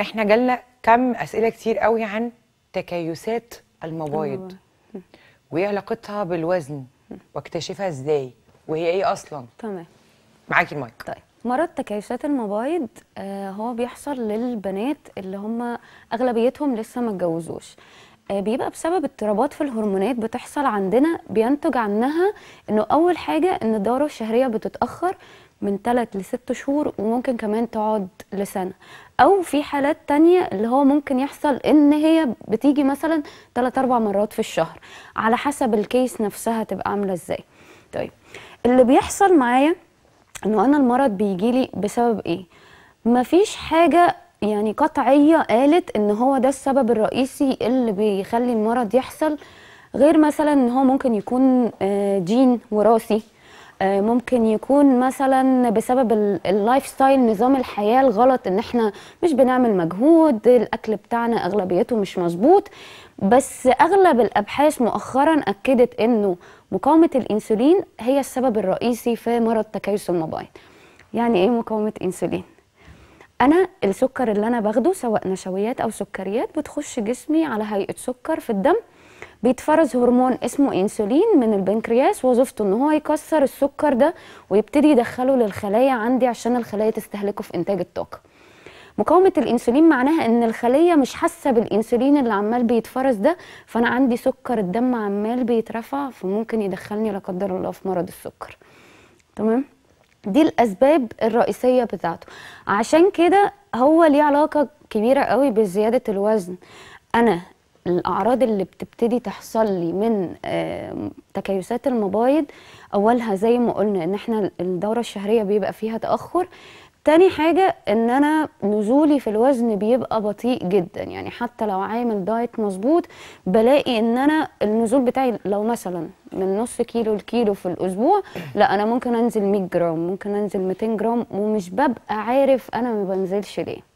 احنا جالنا كم اسئله كتير قوي عن تكيسات المبايض وايه علاقتها بالوزن واكتشفها ازاي وهي ايه اصلا تمام معاكي المايك طيب مرض تكيسات المبايض آه، هو بيحصل للبنات اللي هم اغلبيتهم لسه ما اتجوزوش آه، بيبقى بسبب اضطرابات في الهرمونات بتحصل عندنا بينتج عنها انه اول حاجه ان الدوره الشهريه بتتاخر من 3 ل 6 شهور وممكن كمان تقعد لسنه او في حالات تانية اللي هو ممكن يحصل ان هي بتيجي مثلا 3 اربع مرات في الشهر على حسب الكيس نفسها تبقى عامله ازاي طيب اللي بيحصل معايا انه انا المرض بيجي لي بسبب ايه مفيش حاجه يعني قطعيه قالت ان هو ده السبب الرئيسي اللي بيخلي المرض يحصل غير مثلا ان هو ممكن يكون آه، جين وراثي آه، ممكن يكون مثلا بسبب اللايف ستايل نظام الحياه الغلط ان احنا مش بنعمل مجهود الاكل بتاعنا اغلبيته مش مظبوط بس اغلب الابحاث مؤخرا اكدت انه مقاومه الانسولين هي السبب الرئيسي في مرض تكيس الموبايل يعني ايه مقاومه انسولين انا السكر اللي انا باخده سواء نشويات او سكريات بتخش جسمي على هيئه سكر في الدم بيتفرز هرمون اسمه انسولين من البنكرياس وظيفته ان هو يكسر السكر ده ويبتدي يدخله للخلايا عندي عشان الخلايا تستهلكه في انتاج الطاقه مقاومه الانسولين معناها ان الخليه مش حاسه بالانسولين اللي عمال بيتفرز ده فانا عندي سكر الدم عمال بيترفع فممكن يدخلني لا قدر الله في مرض السكر تمام دي الاسباب الرئيسيه بتاعته عشان كده هو ليه علاقه كبيره قوي بزياده الوزن انا الاعراض اللي بتبتدي تحصل لي من آه، تكيسات المبايض اولها زي ما قلنا ان احنا الدوره الشهريه بيبقى فيها تاخر تاني حاجة ان انا نزولي في الوزن بيبقى بطيء جدا يعني حتى لو عامل دايت مظبوط بلاقي ان انا النزول بتاعي لو مثلا من نص كيلو لكيلو في الاسبوع لا انا ممكن انزل 100 جرام ممكن انزل 200 جرام ومش ببقى عارف انا ما بنزلش ليه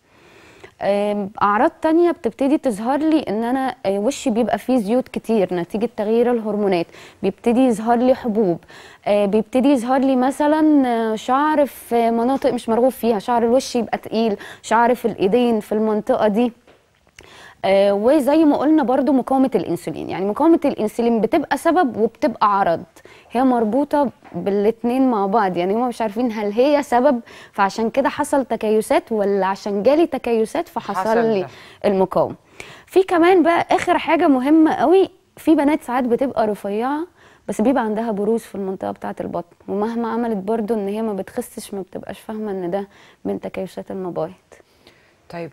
اعراض تانية بتبتدي تظهر لي ان انا آه، وشي بيبقى فيه زيوت كتير نتيجه تغيير الهرمونات بيبتدي يظهر لي حبوب آه، بيبتدي يظهر لي مثلا آه، شعر في مناطق مش مرغوب فيها شعر الوش يبقى تقيل شعر في الايدين في المنطقه دي آه، وزي ما قلنا برضو مقاومة الأنسولين يعني مقاومة الأنسولين بتبقى سبب وبتبقى عرض هي مربوطة بالاتنين مع بعض يعني هما مش عارفين هل هي سبب فعشان كده حصل تكيسات ولا عشان جالي تكيسات فحصل لي المقاومة في كمان بقى آخر حاجة مهمة قوي في بنات ساعات بتبقى رفيعة بس بيبقى عندها بروز في المنطقه بتاعه البطن ومهما عملت برضو ان هي ما بتخسش ما بتبقاش فاهمه ان ده من تكيسات المبايض طيب